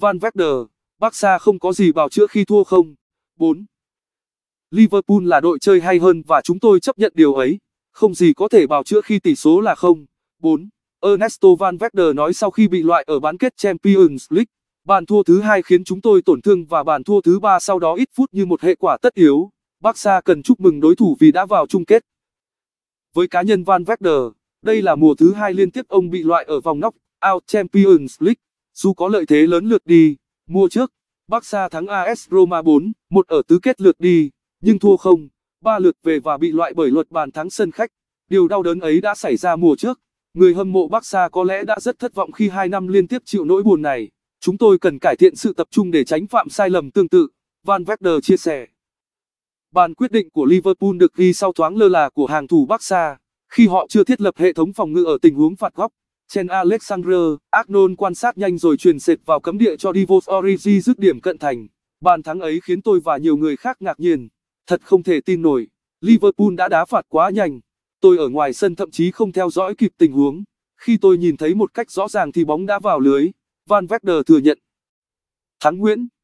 Van Werder, Barca không có gì bào chữa khi thua không? 4. Liverpool là đội chơi hay hơn và chúng tôi chấp nhận điều ấy. Không gì có thể bào chữa khi tỷ số là không. 4. Ernesto Van Werder nói sau khi bị loại ở bán kết Champions League, bàn thua thứ hai khiến chúng tôi tổn thương và bàn thua thứ ba sau đó ít phút như một hệ quả tất yếu. Barca cần chúc mừng đối thủ vì đã vào chung kết. Với cá nhân Van Werder, đây là mùa thứ hai liên tiếp ông bị loại ở vòng knock out Champions League. Dù có lợi thế lớn lượt đi, mua trước, Barca thắng AS Roma 4-1 ở tứ kết lượt đi, nhưng thua không, ba lượt về và bị loại bởi luật bàn thắng sân khách. Điều đau đớn ấy đã xảy ra mùa trước. Người hâm mộ Barca có lẽ đã rất thất vọng khi hai năm liên tiếp chịu nỗi buồn này. Chúng tôi cần cải thiện sự tập trung để tránh phạm sai lầm tương tự, Van Werder chia sẻ. Bàn quyết định của Liverpool được ghi sau thoáng lơ là của hàng thủ Barca khi họ chưa thiết lập hệ thống phòng ngự ở tình huống phạt góc. Chen Alexander, Arnold quan sát nhanh rồi truyền sệt vào cấm địa cho Divots Origi dứt điểm cận thành. Bàn thắng ấy khiến tôi và nhiều người khác ngạc nhiên. Thật không thể tin nổi, Liverpool đã đá phạt quá nhanh. Tôi ở ngoài sân thậm chí không theo dõi kịp tình huống. Khi tôi nhìn thấy một cách rõ ràng thì bóng đã vào lưới. Van Vector thừa nhận. Thắng Nguyễn